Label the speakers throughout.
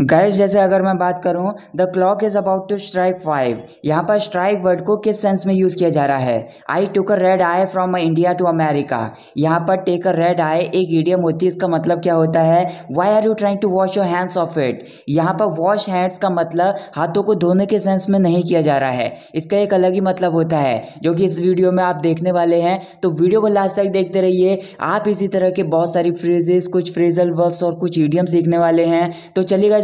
Speaker 1: guys जैसे अगर मैं बात करूं the clock is about to strike five यहाँ पर स्ट्राइक वर्ड को किस सेंस में यूज़ किया जा रहा है I took a red eye from India to America यहाँ पर टेक अ रेड आई एक ईडियम होती है इसका मतलब क्या होता है why are you trying to wash your hands off it यहाँ पर वॉश हैंड्स का मतलब हाथों को धोने के सेंस में नहीं किया जा रहा है इसका एक अलग ही मतलब होता है जो कि इस वीडियो में आप देखने वाले हैं तो वीडियो को लास्ट तक देखते रहिए आप इसी तरह के बहुत सारी फ्रेजेस कुछ फ्रेजल वर्ब्स और कुछ ईडियम सीखने वाले हैं तो चलिएगा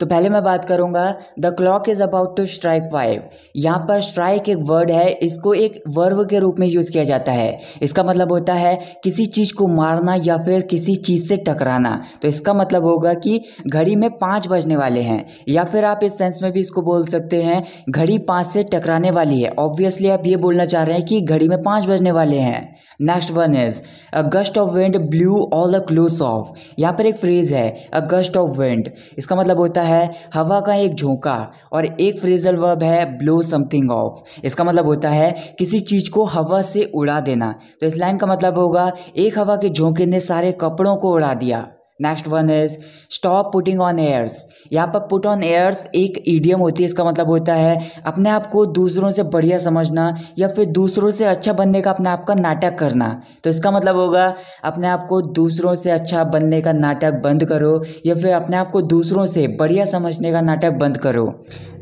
Speaker 1: तो पहले मैं बात करूंगा the clock is about to strike five यहाँ पर स्ट्राइक एक वर्ड है इसको एक वर्व के रूप में यूज़ किया जाता है इसका मतलब होता है किसी चीज़ को मारना या फिर किसी चीज़ से टकराना तो इसका मतलब होगा कि घड़ी में पांच बजने वाले हैं या फिर आप इस सेंस में भी इसको बोल सकते हैं घड़ी पांच से टकराने वाली है ऑब्वियसली आप ये बोलना चाह रहे हैं कि घड़ी में पांच बजने वाले हैं next one is a gust of wind blew all the clothes off यहाँ पर एक फ्रेज है अ गस्ट ऑफ विंड इसका मतलब होता है है हवा का एक झोंका और एक फ्रेजल वर्ब है ब्लो समथिंग ऑफ इसका मतलब होता है किसी चीज़ को हवा से उड़ा देना तो इस लाइन का मतलब होगा एक हवा के झोंके ने सारे कपड़ों को उड़ा दिया next one is stop putting on airs यहाँ पर पुट ऑन एयर्स एक ईडियम होती है इसका मतलब होता है अपने आप को दूसरों से बढ़िया समझना या फिर दूसरों से अच्छा बनने का अपने आप का नाटक करना तो इसका मतलब होगा अपने आप को दूसरों से अच्छा बनने का नाटक बंद करो या फिर अपने आप को दूसरों से बढ़िया समझने का नाटक बंद करो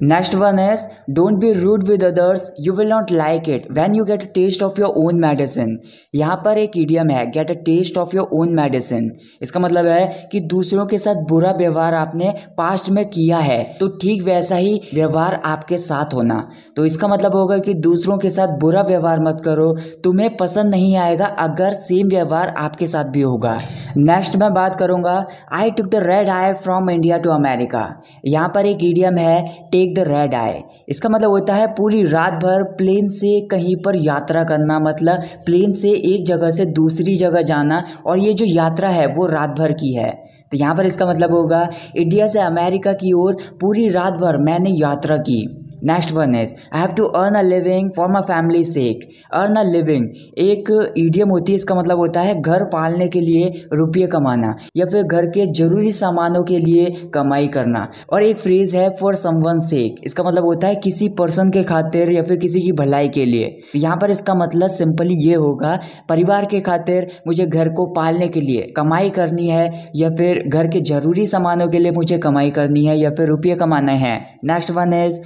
Speaker 1: next one is don't be rude with others you will not like it when you get a taste of your own medicine यहाँ पर एक ईडियम है get a taste of your own medicine इसका मतलब है कि दूसरों के साथ बुरा व्यवहार आपने पास्ट में किया है तो ठीक वैसा ही व्यवहार आपके साथ होना तो इसका मतलब होगा कि दूसरों के साथ बुरा व्यवहार मत करो तुम्हें पसंद नहीं आएगा अगर सेम व्यवहार आपके साथ भी होगा नेक्स्ट मैं बात करूंगा I took the red eye from India to America यहाँ पर एक ईडियम है टेक द रेड आई इसका मतलब होता है पूरी रात भर प्लेन से कहीं पर यात्रा करना मतलब प्लेन से एक जगह से दूसरी जगह जाना और ये जो यात्रा है वो रात भर की है तो यहाँ पर इसका मतलब होगा इंडिया से अमेरिका की ओर पूरी रात भर मैंने यात्रा की next one is I have to earn a living for my family sake earn a living एक ईडियम होती है इसका मतलब होता है घर पालने के लिए रुपये कमाना या फिर घर के जरूरी सामानों के लिए कमाई करना और एक फ्रेज है फॉर समवन सेक इसका मतलब होता है किसी पर्सन के खातिर या फिर किसी की भलाई के लिए यहाँ पर इसका मतलब सिंपली ये होगा परिवार के खातिर मुझे घर को पालने के लिए कमाई करनी है या फिर घर के जरूरी सामानों के लिए मुझे कमाई करनी है या फिर रुपये कमाना है next one is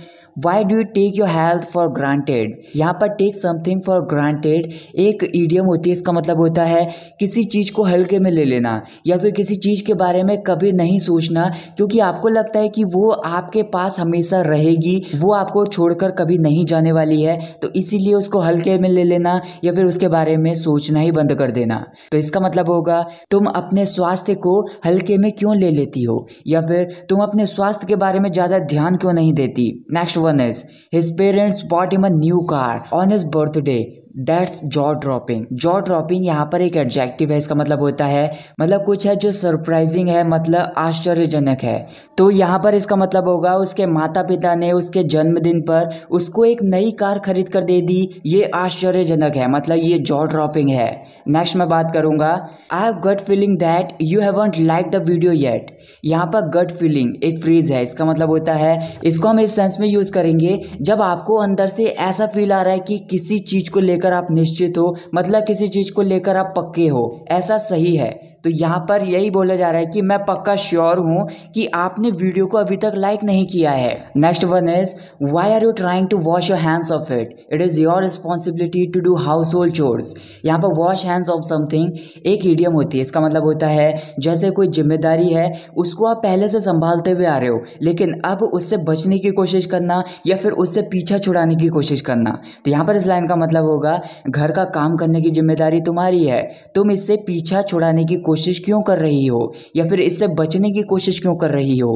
Speaker 1: why do you take your health for granted यहाँ पर टेक समथिंग फॉर ग्रांटेड एक ईडियम होती है इसका मतलब होता है किसी चीज़ को हल्के में ले लेना या फिर किसी चीज़ के बारे में कभी नहीं सोचना क्योंकि आपको लगता है कि वो आपके पास हमेशा रहेगी वो आपको छोड़कर कभी नहीं जाने वाली है तो इसीलिए उसको हल्के में ले लेना या फिर उसके बारे में सोचना ही बंद कर देना तो इसका मतलब होगा तुम अपने स्वास्थ्य को हल्के में क्यों ले लेती हो या फिर तुम अपने स्वास्थ्य के बारे में ज़्यादा ध्यान क्यों नहीं देती next one is his parents bought him a new car on his birthday that's jaw dropping jaw dropping यहाँ पर एक एडजेक्टिव है इसका मतलब होता है मतलब कुछ है जो सरप्राइजिंग है मतलब आश्चर्यजनक है तो यहाँ पर इसका मतलब होगा उसके माता पिता ने उसके जन्मदिन पर उसको एक नई कार खरीद कर दे दी ये आश्चर्यजनक है मतलब ये जॉ ड्रॉपिंग है नेक्स्ट मैं बात करूँगा I have gut feeling that you won't like the video yet यहाँ पर गट फीलिंग एक फ्रीज है इसका मतलब होता है इसको हम इस सेंस में यूज़ करेंगे जब आपको अंदर से ऐसा फील आ रहा है कि किसी चीज़ को लेकर लेकर आप निश्चित हो मतलब किसी चीज़ को लेकर आप पक्के हो ऐसा सही है तो यहाँ पर यही बोला जा रहा है कि मैं पक्का श्योर हूँ कि आपने वीडियो को अभी तक लाइक नहीं किया है next one is why are you trying to wash your hands off it it is your responsibility to do household chores यहाँ पर वॉश हैंड्स ऑफ समथिंग एक ईडियम होती है इसका मतलब होता है जैसे कोई जिम्मेदारी है उसको आप पहले से संभालते हुए आ रहे हो लेकिन अब उससे बचने की कोशिश करना या फिर उससे पीछा छुड़ाने की कोशिश करना तो यहाँ पर इस लाइन का मतलब होगा घर का काम करने की जिम्मेदारी तुम्हारी है तुम इससे पीछा छुड़ाने की कोशिश क्यों कर रही हो या फिर इससे बचने की कोशिश क्यों कर रही हो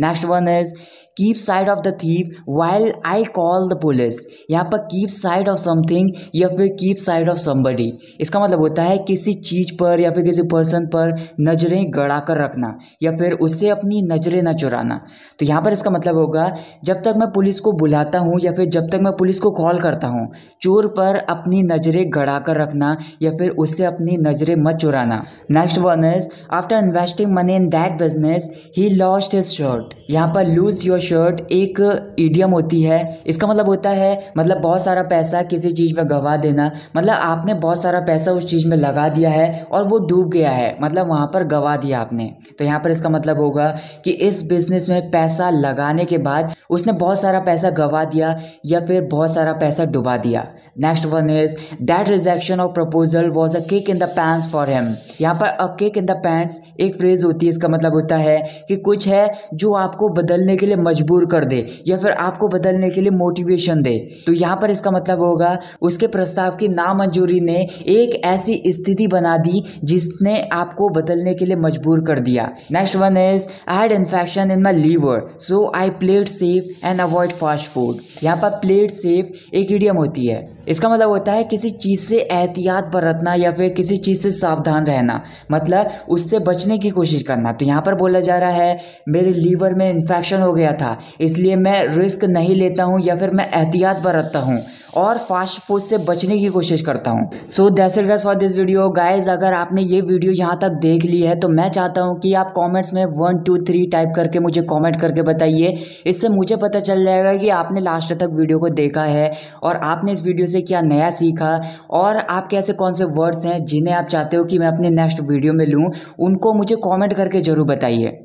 Speaker 1: next one is keep sight of the thief while I call the police यहाँ पर कीप साइड ऑफ समथिंग या फिर कीप साइड ऑफ समबडी इसका मतलब होता है किसी चीज़ पर या फिर किसी पर्सन पर नज़रें गड़ा कर रखना या फिर उससे अपनी नज़रें ना चुराना तो यहाँ पर इसका मतलब होगा जब तक मैं पुलिस को बुलाता हूँ या फिर जब तक मैं पुलिस को कॉल करता हूँ चोर पर अपनी नज़रें गड़ा कर रखना या फिर उससे अपनी नज़रें मत चुराना next one is after investing money in that business he lost his shirt यहाँ पर लूज़ योर शर्ट एक ईडियम होती है इसका मतलब होता है मतलब बहुत सारा पैसा किसी चीज़ में गवा देना मतलब आपने बहुत सारा पैसा उस चीज़ में लगा दिया है और वो डूब गया है मतलब वहाँ पर गवा दिया आपने तो यहाँ पर इसका मतलब होगा कि इस बिज़नेस में पैसा लगाने के बाद उसने बहुत सारा पैसा गवा दिया या फिर बहुत सारा पैसा डुबा दिया next one is that rejection of proposal was a cake in the pants for him यहाँ पर a cake in the pants एक फ्रेज होती है इसका मतलब होता है कि कुछ है जो आपको बदलने के लिए मजबूर कर दे या फिर आपको बदलने के लिए मोटिवेशन दे तो यहाँ पर इसका मतलब होगा उसके प्रस्ताव की नामंजूरी ने एक ऐसी स्थिति बना दी जिसने आपको बदलने के लिए मजबूर कर दिया next one is I had infection in my liver so I play it safe and avoid fast food यहाँ पर प्लेट सेफ एक ईडियम होती है इसका मतलब होता है किसी चीज़ से एहतियात बरतना या फिर किसी चीज़ से सावधान रहना मतलब उससे बचने की कोशिश करना तो यहाँ पर बोला जा रहा है मेरे लीवर में इन्फेक्शन हो गया था इसलिए मैं रिस्क नहीं लेता हूँ या फिर मैं एहतियात बरतता हूँ और फास्ट फूड से बचने की कोशिश करता हूँ सो दैट्स गैस फॉर दिस वीडियो गाइज अगर आपने ये वीडियो यहाँ तक देख ली है तो मैं चाहता हूँ कि आप कमेंट्स में वन टू थ्री टाइप करके मुझे कमेंट करके बताइए इससे मुझे पता चल जाएगा कि आपने लास्ट तक वीडियो को देखा है और आपने इस वीडियो से क्या नया सीखा और आपके ऐसे कौन से वर्ड्स हैं जिन्हें आप चाहते हो कि मैं अपने नेक्स्ट वीडियो में लूँ उनको मुझे कॉमेंट करके ज़रूर बताइए